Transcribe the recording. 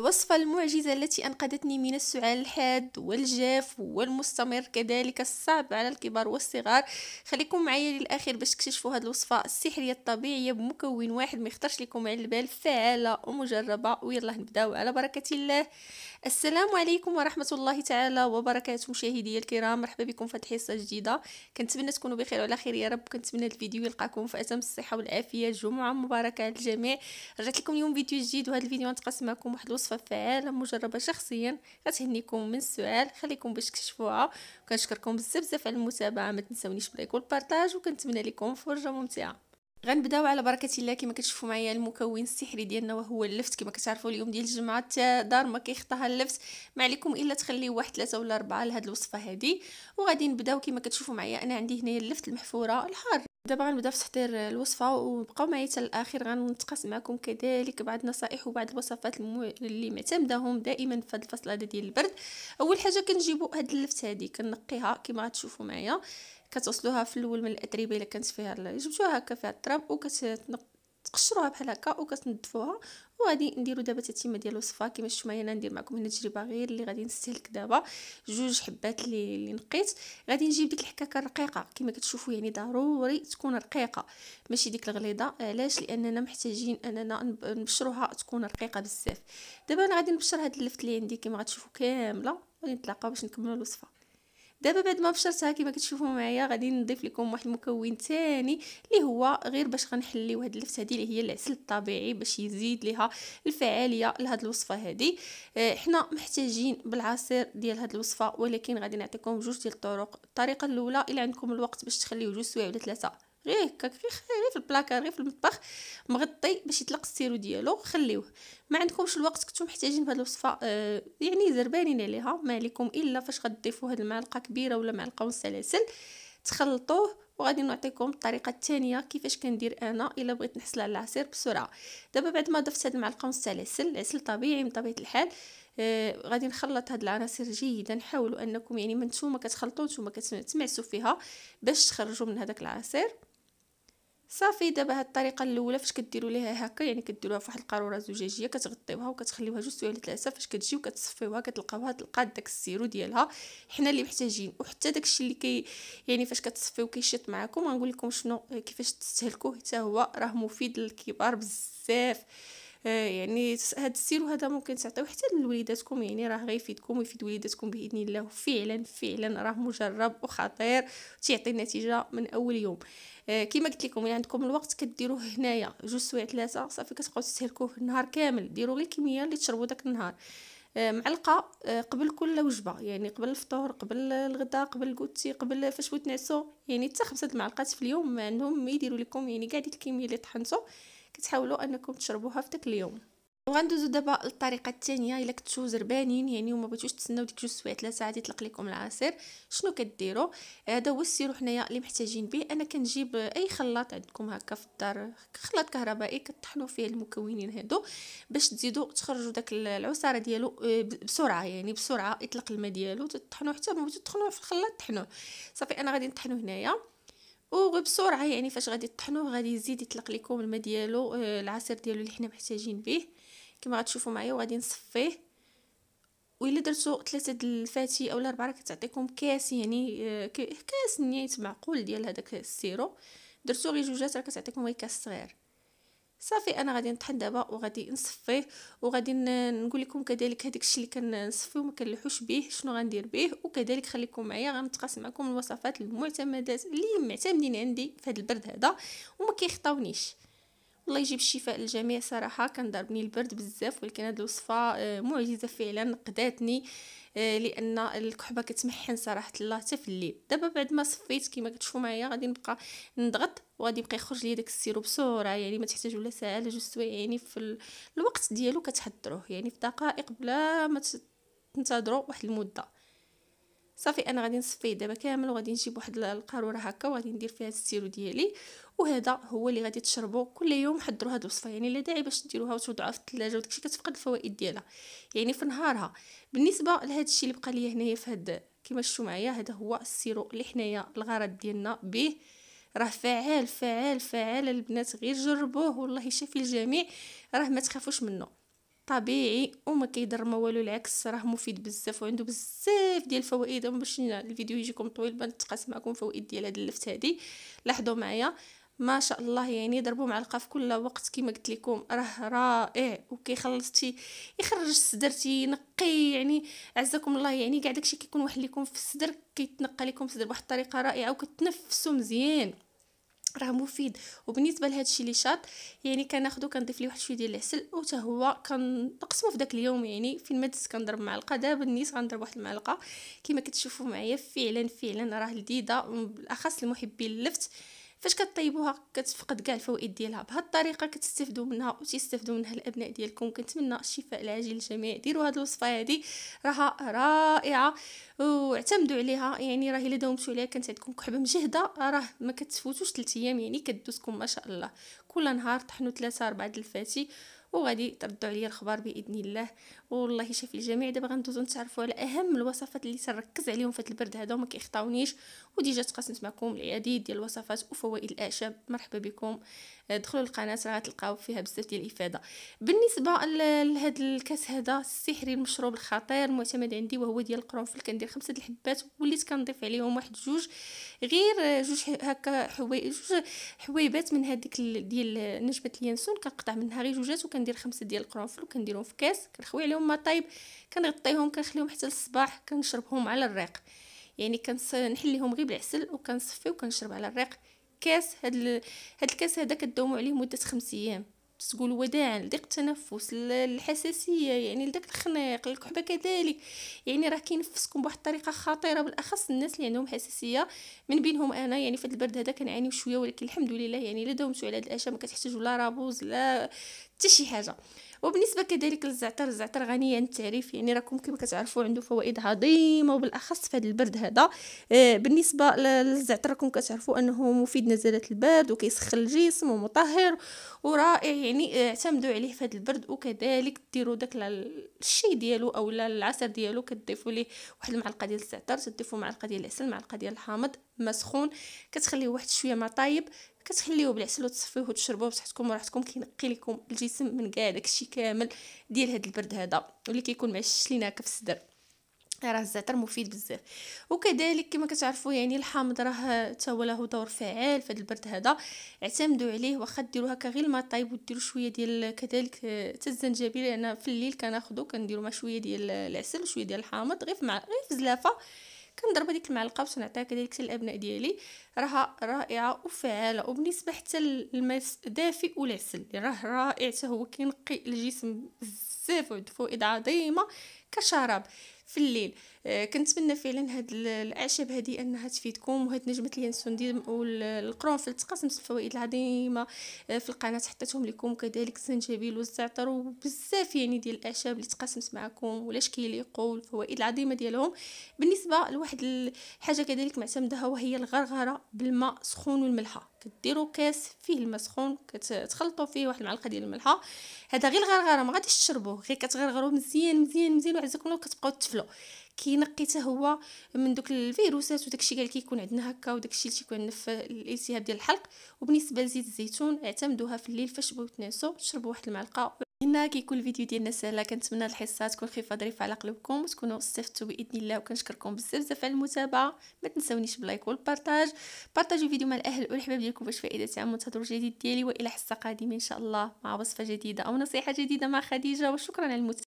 الوصفة المعجزة التي أنقذتني من السعال الحاد والجاف والمستمر كذلك الصعب على الكبار والصغار خليكم معايا للآخر باش تكتشفوا هذه الوصفة السحرية الطبيعية بمكون واحد ما يخطرش لكم على البال فعالة ومجربة ويلا نبداو على بركة الله السلام عليكم ورحمه الله تعالى وبركاته مشاهدي الكرام مرحبا بكم في حصه جديده كنتمنى تكونوا بخير وعلى خير يا رب كنتمنى الفيديو يلقاكم في اتم الصحه والعافيه جمعه مباركه للجميع رجعت لكم اليوم فيديو جديد وهذا الفيديو نتقسم معكم واحد الوصفه فعاله مجربه شخصيا غتهنيكم من السؤال خليكم باش تكتشفوها وكنشكركم بزاف بزاف على المتابعه ما تنسونيش بلايك والبارطاج وكنتمنى لكم فرجه ممتعه غنبداو على بركه الله كما كتشوفوا معايا المكون السحري ديالنا وهو اللفت كما كتعرفوا اليوم ديال الجمعه حتى دار ما كيخطاها اللفت ما عليكم الا تخليو واحد ثلاثه ولا اربعه لهاد الوصفه هادي وغادي نبداو كما كتشوفوا معايا انا عندي هنايا اللفت المحفوره الحار دابا غنبدا في تحضير الوصفه وبقاو معايا حتى الاخير غنتقاسم معكم كذلك بعض النصائح وبعض الوصفات اللي معتمدهم دائما في هاد الفصل هذا ديال البرد اول حاجه كنجيبو هاد اللفت هادي كنقيها كما غتشوفوا معايا كتغسلوها في الاول من الاتربه الا كانت فيها جبتوها هكا فيها التراب وكتقشروها بحال هكا وكتنظفوها وغادي نديرو دابا تتيمه ديال الوصفه كما شفتوا معايا انا ندير معكم هنا تجربه غير اللي غادي نستهلك دابا جوج حبات اللي, اللي نقيت غادي نجيب ديك الحكاكه الرقيقه كما كتشوفوا يعني ضروري تكون رقيقه ماشي ديك الغليظه علاش لاننا محتاجين اننا نبشروها تكون رقيقه بزاف دابا انا غادي نبشر هاد اللفت اللي عندي كما غتشوفوا كامله غادي نتلاقاو باش نكملوا الوصفه دابا بعد ما بشرتها كما كتشوفوا معايا غادي نضيف لكم واحد المكون ثاني اللي هو غير باش غنحليو هاد اللفت هادي اللي هي العسل الطبيعي باش يزيد ليها الفعاليه لهاد الوصفه هادي اه حنا محتاجين بالعصير ديال هاد الوصفه ولكن غادي نعطيكم جوج ديال الطرق الطريقه الاولى الا عندكم الوقت باش تخليو جوج سوايع ولا ثلاثه غير هكاك غير في البلاكار غير في المطبخ مغطي باش يطلق السيرو ديالو خليوه ما عندكمش الوقت كنتو محتاجين في الوصفه آه يعني زربانين عليها ما عليكم الا فاش غتضيفوا هاد المعلقه كبيره ولا معلقه ونص العسل تخلطوه وغادي نعطيكم الطريقه الثانيه كيفاش كندير انا الا بغيت نحصل على العصير بسرعه دابا بعد ما ضفت هاد المعلقه ونص تاع العسل العسل طبيعي من طبيعه الحال آه غادي نخلط هاد العناصر جيدا حاولوا انكم يعني من نتوما كتخلطوا نتوما كتمعسوا فيها باش تخرجوا من هذاك العصير صافي دابا هاد الطريقه الاولى فاش كديروا ليها هكا يعني كديروها فواحد القاروره زجاجيه كتغطيوها وكتخليوها جوج سوايع ثلاثه فاش كتجي وكتصفيوها كتلقاوها تلقى داك السيرو ديالها حنا اللي محتاجين وحتى داكشي اللي كي يعني فاش كتصفيو كيشط معاكم غنقول لكم شنو كيفاش تستهلكوه حتى هو راه مفيد للكبار بزاف آه، يعني هذا السير وهذا ممكن تعطيوه حتى لوليداتكم يعني راه غيفيدكم ويفيد وليداتكم باذن الله فعلا فعلا راه مجرب وخطير تيعطي النتيجه من اول يوم آه، كما قلت لكم الا يعني عندكم الوقت كديروه هنايا جوج سوايع ثلاثه صافي كتبقاو تستهلكوه النهار كامل ديروا غير الكميه اللي تشربوا داك النهار آه، معلقه قبل كل وجبه يعني قبل الفطور قبل الغداء قبل الكوتي قبل فاش وتنعسوا يعني حتى خمسه المعلقات في اليوم عندهم ما يديروا لكم يعني كاع ديك الكميه اللي طحنتو كتحاولوا انكم تشربوها في داك اليوم وغندوزو دابا للطريقه الثانيه الا كنتو زربانين يعني وما بغيتوش تسناو ديك جوج سوايع ثلاثه ساعات يطلق لكم العصير شنو كديروا آه، هذا هو السيرو حنايا اللي محتاجين به انا كنجيب اي خلاط عندكم هكا في الدار خلاط كهربائي كطحنوا فيه المكونين هادو باش تزيدوا تخرجوا داك العصاره ديالو آه، بسرعه يعني بسرعه يطلق الماء ديالو تطحنوا حتى ما بغيتو تطحنوه في الخلاط طحنوه صافي انا غادي نطحنو هنايا وبسرعه يعني فاش غادي تطحنوه غادي يزيد يطلق لكم الماء ديالو آه، العصير ديالو اللي حنا محتاجين به كما غتشوفوا معايا وغادي نصفيه وإلا درتو ثلاثة د الفاتي اولا ربعة راه كتعطيكم كاس يعني آه، كاس نيت معقول ديال هذاك السيرو درتو غير جوجات راه كتعطيكم غير كاس صغير صافي انا غادي نطحن دابا وغادي نصفيه وغادي نقول لكم كذلك هذاك الشيء اللي كنصفيو وما كنلحوش به شنو غندير به وكذلك خليكم معايا غنتقاسم معكم الوصفات المعتمدات اللي معتمدين عندي في هذا البرد هذا وما كيخطاونيش الله يجيب الشفاء للجميع صراحه كان ضربني البرد بزاف ولكن هذه الوصفه آه، معجزه فعلا قداتني آه، لان الكحبه كتمحن صراحه الله حتى في الليل دابا بعد ما صفيت كما كتشوفوا معايا غادي نبقى نضغط وغادي يبقى يخرج لي داك السيرو بسرعه يعني ما تحتاج ولا ساعه لا جوج سوايع يعني في الوقت ديالو كتحضروه يعني في دقائق بلا ما تنتظروا واحد المده صافي انا غادي نصفيه دابا كامل وغادي نجيب واحد القاروره هكا وغادي ندير فيها السيرو ديالي وهذا هو اللي غادي تشربوا كل يوم حضروا هاد الوصفه يعني لا داعي باش ديروها وتوضعوها في الثلاجه وداكشي كتفقد الفوائد ديالها يعني في نهارها بالنسبه لهذا الشيء اللي بقى ليا هنايا في هاد كما شفتوا معايا هذا هو السيرو اللي حنايا الغرض ديالنا به راه فعال فعال فعال البنات غير جربوه والله يشافي الجميع راه ما تخافوش منه طبيعي وما كيضر ما والو العكس راه مفيد بزاف وعنده بزاف ديال الفوائد باش الفيديو يجيكم طويل بنتقاس معكم الفوائد ديال هاد اللفت هادي لاحظوا معايا ما شاء الله يعني ضربوا معلقه في كل وقت كما قلت لكم راه رائع وكيخلص شي يخرج الصدر تينقي يعني عزكم الله يعني كاع داكشي كيكون واحد لكم في الصدر كيتنقى لكم الصدر بواحد الطريقه رائعه وكتنفسوا مزيان راه مفيد وبالنسبه لهذا الشيء اللي شاط يعني كناخذو كنضيف ليه واحد شويه ديال العسل وتا هو كنقسمو في داك اليوم يعني فين ما دزت كنضرب معلقه دابا نيت غنضرب واحد المعلقه كما كتشوفوا معايا فعلا فعلا راه لذيذه بالاخص لمحبين اللفت فاش كطيبوها كتفقد كاع الفوائد ديالها بهاد الطريقه كتستافدوا منها وتستافدوا منها الابناء ديالكم كنتمنى الشفاء العاجل للجميع ديروا هاد الوصفه هادي راها رائعه واعتمدوا عليها يعني راه الا داومتوا عليها كانت عندكم كحبه مجهده راه ما كتفوتوش 3 ايام يعني كدوزكم ما شاء الله كل نهار طحنوا ثلاثه اربعه د الفاتي وغادي تردوا عليا الخبر باذن الله والله يشافي الجميع دابا غندوزو نتعرفوا على اهم الوصفات اللي تنركز عليهم فهاد البرد هذا وما كيخطاونيش وديجا تقاسمت معكم العديد ديال الوصفات وفوائد الاعشاب مرحبا بكم دخلوا القناه غتلقاو فيها بزاف ديال الافاده بالنسبه لهذا الكاس هذا السحري المشروب الخطير المعتمد عندي وهو ديال القرنفل كندير خمسه الحبات وليت كنضيف عليهم واحد جوج غير جوج هكا حوي جوج حويبات من هذيك ديال نجبه اليانسون كنقطع منها غير جوجات وكندير خمسه ديال القرنفل وكنديرهم في كاس كنخوي عليهم ما طايب كنغطيهم كنخليهم حتى للصباح كنشربهم على الريق يعني كنحليهم غير بالعسل وكنصفي وكنشرب على الريق كاس هاد, ال... هاد الكاس هذا كداوموا عليه مده خمس ايام تقول وداعا لضيق التنفس الحساسيه يعني لداك الخناق الكحبه كذلك يعني راه كينفسكم بواحد الطريقه خطيره بالاخص الناس اللي عندهم حساسيه من بينهم انا يعني في البرد هذا كنعاني شويه ولكن الحمد لله يعني لا دومتو على هاد الاشياء ما كتحتاجوا لا رابوز لا حتى شي حاجه وبالنسبه كذلك للزعتر الزعتر غني عن التعريف يعني راكم كما كتعرفوا عنده فوائد عظيمه وبالاخص في هذا البرد هذا آه، بالنسبه للزعتر راكم كتعرفوا انه مفيد نزاله البرد وكيسخن الجسم ومطهر ورائع يعني اعتمدوا آه، عليه في هذا البرد وكذلك ديروا داك الشاي ديالو او العصير ديالو كتضيفوا ليه واحد المعلقه ديال الزعتر تضيفوا معلقه ديال العسل معلقه ديال الحامض ما سخون كتخليه واحد شويه ما طايب كتخليوه بالعسل وتصفيوه وتشربوه بصحتكم وراحتكم كينقي لكم الجسم من كاع داكشي كامل ديال هاد البرد هذا واللي كيكون مع الشلينه هكا في الصدر راه الزعتر مفيد بزاف وكذلك كما كتعرفوا يعني الحامض راه حتى هو له دور فعال في هذا البرد هذا اعتمدوا عليه واخا ديروا هكا غير الماء طايب وديروا شويه ديال كذلك آه، حتى الزنجبيل انا يعني في الليل كناخذو كنديروا مع شويه ديال العسل وشويه ديال الحامض غير مع غير في زلافه كنضرب هذيك المعلقه باش نعطيها كذلك للابناء ديالي راها رائعه وفعاله وبالنسبه حتى للماء دافئ والعسل يعني راه رائع حتى هو كينقي الجسم بزاف وعنده فوائد عظيمه كشراب في الليل آه، كنتمنى فعلا هاد الاعشاب هادي انها تفيدكم وهاد نجمه اليانسون والقرنفل تقاسمت الفوائد العظيمه آه، في القناه حطيتهم لكم كذلك الزنجبيل والزعتر وبزاف يعني ديال الاعشاب اللي تقاسمت معكم ولاش كيليقوا الفوائد العظيمه ديالهم بالنسبه لواحد الحاجه كذلك معتمدها وهي الغرغره بالماء سخون والملحه كديروا كاس فيه الماء سخون كتخلطوا فيه واحد المعلقه ديال الملحه هذا غير الغرغره ما غاديش تشربوه غير كتغرغروه مزيان مزيان مزيان وعزكم الله كتبقاو تفلو كينقي حتى هو من دوك الفيروسات وداكشي كاع كيكون عندنا هكا وداكشي اللي كيكون عندنا في الالتهاب ديال الحلق وبالنسبه لزيت الزيتون اعتمدوها في الليل فاش بغيتو تنعسوا شربوا واحد المعلقه كنا كيكون الفيديو ديالنا سهله كنتمنى الحصه تكون خفيفه ظريفه على قلوبكم وتكونوا استفدتوا باذن الله وكنشكركم بزاف بزاف على المتابعه ما تنساونيش باللايك والبارطاج بارطاجوا الفيديو مع الاهل والحباب ديالكم باش فائده تعم تهضروا الجديد ديالي والى حصه قادمه ان شاء الله مع وصفه جديده او نصيحه جديده مع خديجه وشكرا على المتابعه